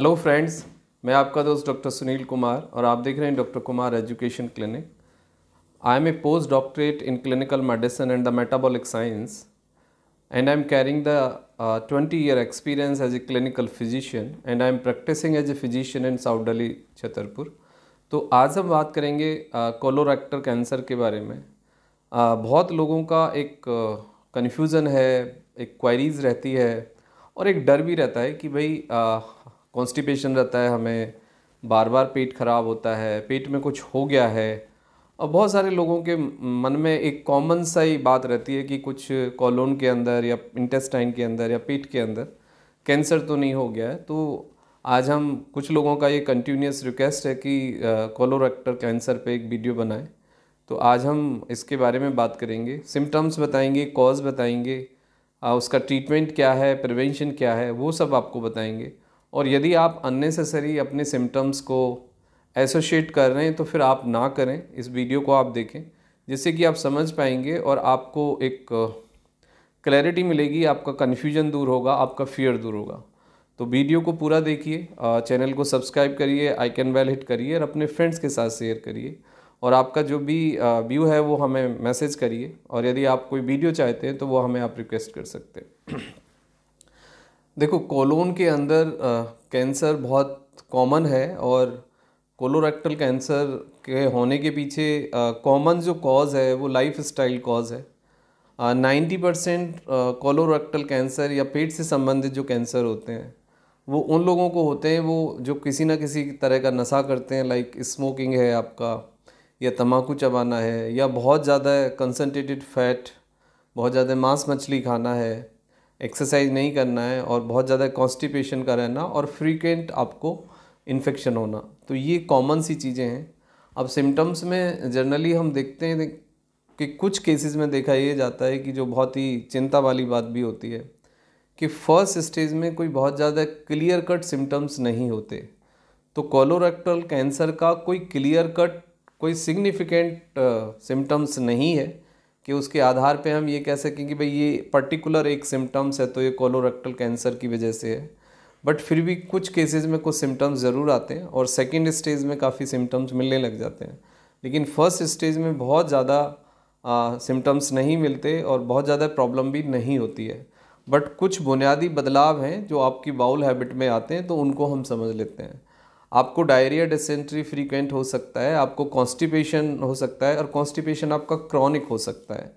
hello friends मैं आपका दोस्त डॉक्टर सुनील कुमार और आप देख रहे हैं doctor Kumar education clinic I am a post doctorate in clinical medicine and the metabolic science and I am caring the twenty year experience as a clinical physician and I am practicing as a physician in South Delhi Chhatarpur तो आज हम बात करेंगे कोलोरेक्टर uh, cancer के बारे में uh, बहुत लोगों का एक कन्फ्यूज़न uh, है एक क्वारीज रहती है और एक डर भी रहता है कि भाई uh, कॉन्स्टिपेशन रहता है हमें बार बार पेट खराब होता है पेट में कुछ हो गया है और बहुत सारे लोगों के मन में एक कॉमन सा ही बात रहती है कि कुछ कॉलोन के अंदर या इंटेस्टाइन के अंदर या पेट के अंदर कैंसर तो नहीं हो गया है तो आज हम कुछ लोगों का ये कंटिन्यूस रिक्वेस्ट है कि कोलोरेक्टर कैंसर पे एक वीडियो बनाएं तो आज हम इसके बारे में बात करेंगे सिम्टम्स बताएंगे कॉज बताएंगे उसका ट्रीटमेंट क्या है प्रिवेंशन क्या है वो सब आपको बताएंगे और यदि आप अननेसेसरी अपने सिम्टम्स को एसोशिएट कर रहे हैं तो फिर आप ना करें इस वीडियो को आप देखें जिससे कि आप समझ पाएंगे और आपको एक क्लैरिटी मिलेगी आपका कन्फ्यूजन दूर होगा आपका फियर दूर होगा तो वीडियो को पूरा देखिए चैनल को सब्सक्राइब करिए आइकन बेल हिट करिए और अपने फ्रेंड्स के साथ शेयर करिए और आपका जो भी व्यू है वो हमें मैसेज करिए और यदि आप कोई वीडियो चाहते हैं तो वो हमें आप रिक्वेस्ट कर सकते हैं देखो कोलोन के अंदर कैंसर बहुत कॉमन है और कोलोरेक्टल कैंसर के होने के पीछे कॉमन जो कॉज़ है वो लाइफ स्टाइल कॉज़ है नाइन्टी परसेंट कोलोरेक्टल कैंसर या पेट से संबंधित जो कैंसर होते हैं वो उन लोगों को होते हैं वो जो किसी ना किसी तरह का नशा करते हैं लाइक स्मोकिंग है आपका या तम्बाकू चबाना है या बहुत ज़्यादा कंसनट्रेटेड फैट बहुत ज़्यादा मांस मछली खाना है एक्सरसाइज नहीं करना है और बहुत ज़्यादा कॉन्स्टिपेशन का रहना और फ्रीक्वेंट आपको इन्फेक्शन होना तो ये कॉमन सी चीज़ें हैं अब सिम्टम्स में जनरली हम देखते हैं कि कुछ केसेस में देखा ये जाता है कि जो बहुत ही चिंता वाली बात भी होती है कि फर्स्ट स्टेज में कोई बहुत ज़्यादा क्लियर कट सिम्टम्स नहीं होते तो कोलोरेक्टल कैंसर का कोई क्लियर कट कोई सिग्निफिकेंट सिम्टम्स नहीं है कि उसके आधार पे हम ये कह सकें कि भाई ये पर्टिकुलर एक सिम्टम्स है तो ये कोलोरेक्टल कैंसर की वजह से है बट फिर भी कुछ केसेस में कुछ सिम्टम्स ज़रूर आते हैं और सेकेंड स्टेज में काफ़ी सिम्टम्स मिलने लग जाते हैं लेकिन फर्स्ट स्टेज में बहुत ज़्यादा सिम्टम्स नहीं मिलते और बहुत ज़्यादा प्रॉब्लम भी नहीं होती है बट कुछ बुनियादी बदलाव हैं जो आपकी बाउल हैबिट में आते हैं तो उनको हम समझ लेते हैं आपको डायरिया डिसेंट्री फ्रीक्वेंट हो सकता है आपको कॉन्स्टिपेशन हो सकता है और कॉन्स्टिपेशन आपका क्रॉनिक हो सकता है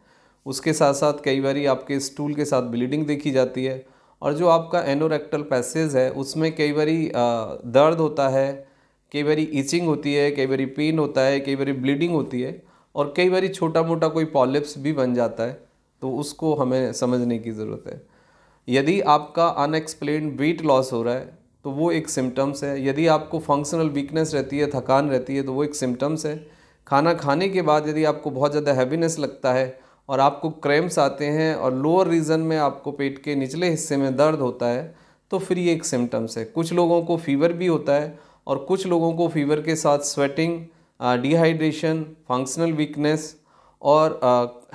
उसके साथ साथ कई बार आपके स्टूल के साथ ब्लीडिंग देखी जाती है और जो आपका एनोरेक्टल पैसेज है उसमें कई बारी दर्द होता है कई बारी इचिंग होती है कई बारी पेन होता है कई बार ब्लीडिंग होती है और कई बारी छोटा मोटा कोई पॉलिप्स भी बन जाता है तो उसको हमें समझने की ज़रूरत है यदि आपका अनएक्सप्लेन वेट लॉस हो रहा है तो वो एक सिम्टम्स है यदि आपको फंक्शनल वीकनेस रहती है थकान रहती है तो वो एक सिम्टम्स है खाना खाने के बाद यदि आपको बहुत ज़्यादा हैवीनेस लगता है और आपको क्रेम्स आते हैं और लोअर रीजन में आपको पेट के निचले हिस्से में दर्द होता है तो फिर ये एक सिम्टम्स है कुछ लोगों को फीवर भी होता है और कुछ लोगों को फीवर के साथ स्वेटिंग डिहाइड्रेशन फंक्शनल वीकनेस और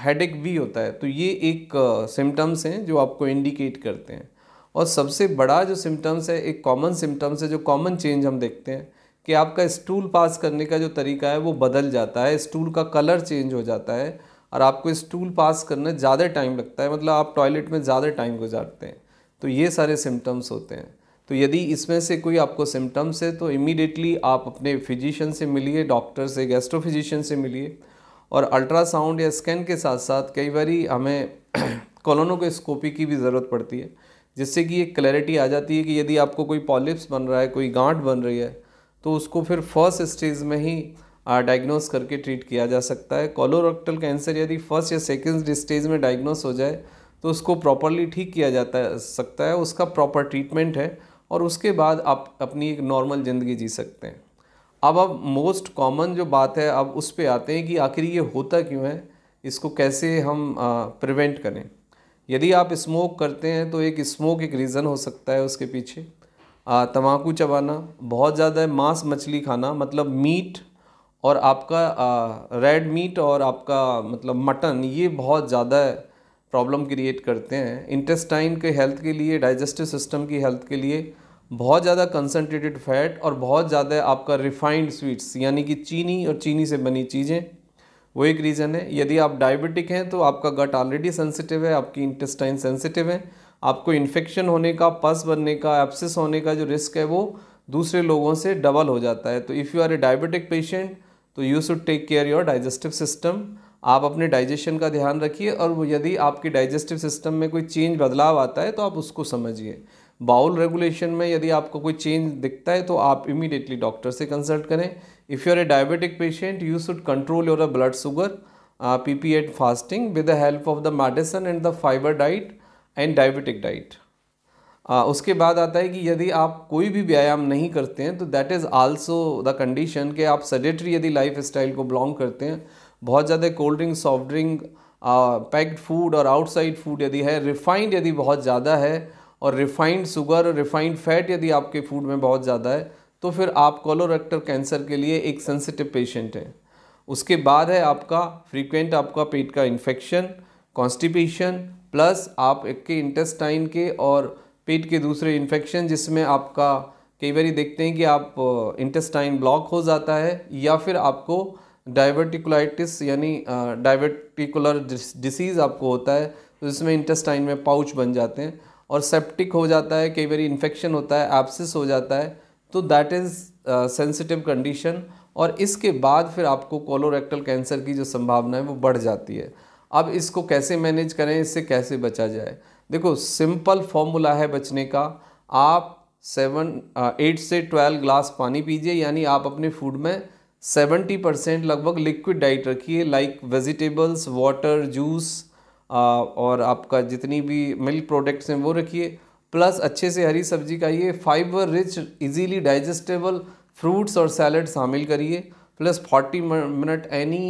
हेडेक भी होता है तो ये एक सिम्टम्स हैं जो आपको इंडिकेट करते हैं और सबसे बड़ा जो सिम्टम्स है एक कॉमन सिम्टम्स है जो कॉमन चेंज हम देखते हैं कि आपका स्टूल पास करने का जो तरीका है वो बदल जाता है स्टूल का कलर चेंज हो जाता है और आपको स्टूल पास करने ज़्यादा टाइम लगता है मतलब आप टॉयलेट में ज़्यादा टाइम गुजारते हैं तो ये सारे सिम्टम्स होते हैं तो यदि इसमें से कोई आपको सिम्टम्स है तो इमीडिएटली आप अपने फिजिशियन से मिलिए डॉक्टर से गैस्ट्रो फिजिशियन से मिलिए और अल्ट्रासाउंड या स्कैन के साथ साथ कई बार हमें कोलोनोस्कोपी की भी ज़रूरत पड़ती है जिससे कि एक क्लैरिटी आ जाती है कि यदि आपको कोई पॉलिप्स बन रहा है कोई गांठ बन रही है तो उसको फिर फर्स्ट स्टेज में ही डायग्नोस करके ट्रीट किया जा सकता है कॉलोरक्टल कैंसर यदि फर्स्ट या सेकेंड स्टेज में डायग्नोस हो जाए तो उसको प्रॉपरली ठीक किया जाता सकता है उसका प्रॉपर ट्रीटमेंट है और उसके बाद आप अपनी एक नॉर्मल ज़िंदगी जी सकते हैं अब अब मोस्ट कॉमन जो बात है अब उस पर आते हैं कि आखिर ये होता क्यों है इसको कैसे हम प्रिवेंट करें यदि आप स्मोक करते हैं तो एक स्मोक एक रीज़न हो सकता है उसके पीछे तम्बाकू चबाना बहुत ज़्यादा मांस मछली खाना मतलब मीट और आपका रेड मीट और आपका मतलब मटन ये बहुत ज़्यादा प्रॉब्लम क्रिएट करते हैं इंटेस्टाइन के हेल्थ के लिए डाइजेस्टिव सिस्टम की हेल्थ के लिए बहुत ज़्यादा कंसनट्रेटेड फैट और बहुत ज़्यादा आपका रिफाइंड स्वीट्स यानी कि चीनी और चीनी से बनी चीज़ें वो एक रीज़न है यदि आप डायबिटिक हैं तो आपका गट ऑलरेडी सेंसिटिव है आपकी इंटेस्टाइन सेंसिटिव है आपको इन्फेक्शन होने का पस बनने का एप्सिस होने का जो रिस्क है वो दूसरे लोगों से डबल हो जाता है तो if you are a diabetic patient तो you should take care your digestive system आप अपने डाइजेशन का ध्यान रखिए और यदि आपके डाइजेस्टिव सिस्टम में कोई चेंज बदलाव आता है तो आप उसको समझिए बाउल रेगुलेशन में यदि आपको कोई चेंज दिखता है तो आप इमीडिएटली डॉक्टर से कंसल्ट करें if you a diabetic patient you you control your uh blood sugar P P and fasting with the help of the medicine and the fibre diet and diabetic diet उसके बाद आता है कि यदि आप कोई भी व्यायाम नहीं करते हैं तो that is also the condition कि आप सडेटरी यदि लाइफ स्टाइल को बिलोंग करते हैं बहुत ज़्यादा cold drink soft drink packed food और आउटसाइड फूड यदि है रिफ़ाइंड यदि बहुत ज़्यादा है और रिफ़ाइंड शुगर रिफ़ाइंड फैट यदि आपके फूड में बहुत ज़्यादा है तो फिर आप कॉलोरेक्टर कैंसर के लिए एक सेंसिटिव पेशेंट हैं उसके बाद है आपका फ्रीक्वेंट आपका पेट का इन्फेक्शन कॉन्स्टिपेशन प्लस आप के इंटेस्टाइन के और पेट के दूसरे इन्फेक्शन जिसमें आपका कई बार देखते हैं कि आप इंटेस्टाइन ब्लॉक हो जाता है या फिर आपको डाइवर्टिकुलाइटिस यानी डाइवर्टिकुलर डिसीज़ आपको होता है तो जिसमें इंटेस्टाइन में पाउच बन जाते हैं और सेप्टिक हो जाता है कई बार इन्फेक्शन होता है एप्सिस हो जाता है तो दैट इज़ सेंसिटिव कंडीशन और इसके बाद फिर आपको कोलोरेक्टल कैंसर की जो संभावना है वो बढ़ जाती है अब इसको कैसे मैनेज करें इससे कैसे बचा जाए देखो सिंपल फॉर्मूला है बचने का आप सेवन एट uh, से ट्वेल्व ग्लास पानी पीजिए यानी आप अपने फूड में सेवेंटी परसेंट लगभग लिक्विड डाइट रखिए लाइक वेजिटेबल्स वाटर जूस और आपका जितनी भी मिल्क प्रोडक्ट्स हैं वो रखिए प्लस अच्छे से हरी सब्जी खाइए fibre rich easily digestible fruits और सैलड शामिल करिए plus forty minute any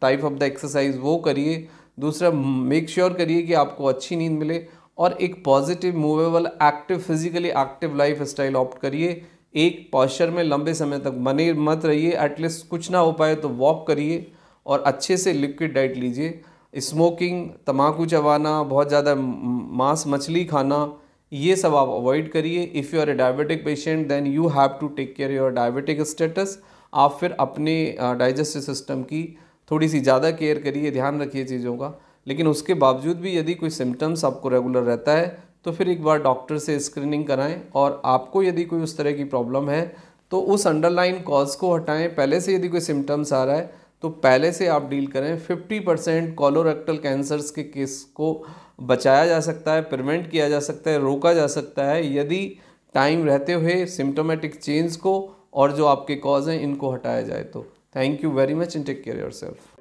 type of the exercise वो करिए दूसरा मेक श्योर sure करिए कि आपको अच्छी नींद मिले और एक positive movable active physically active life style opt करिए एक पॉस्चर में लंबे समय तक बने मत रहिए एटलीस्ट कुछ ना हो पाए तो वॉक करिए और अच्छे से लिक्विड डाइट लीजिए स्मोकिंग तम्बाकू चबाना बहुत ज़्यादा मांस मछली खाना ये सब आप अवॉइड करिए if you are a diabetic patient then you have to take care your diabetic status आप फिर अपने डाइजेस्टिव सिस्टम की थोड़ी सी ज़्यादा केयर करिए ध्यान रखिए चीज़ों का लेकिन उसके बावजूद भी यदि कोई सिम्टम्स आपको रेगुलर रहता है तो फिर एक बार डॉक्टर से स्क्रीनिंग कराएं और आपको यदि कोई उस तरह की प्रॉब्लम है तो उस अंडरलाइन कॉज को हटाएं पहले से यदि कोई सिम्टम्स आ रहा है तो पहले से आप डील करें 50 परसेंट कॉलोरेक्टल कैंसर्स के केस को बचाया जा सकता है प्रिवेंट किया जा सकता है रोका जा सकता है यदि टाइम रहते हुए सिम्टोमेटिक चेंज को और जो आपके कॉज हैं इनको हटाया जाए तो thank you very much and take care your self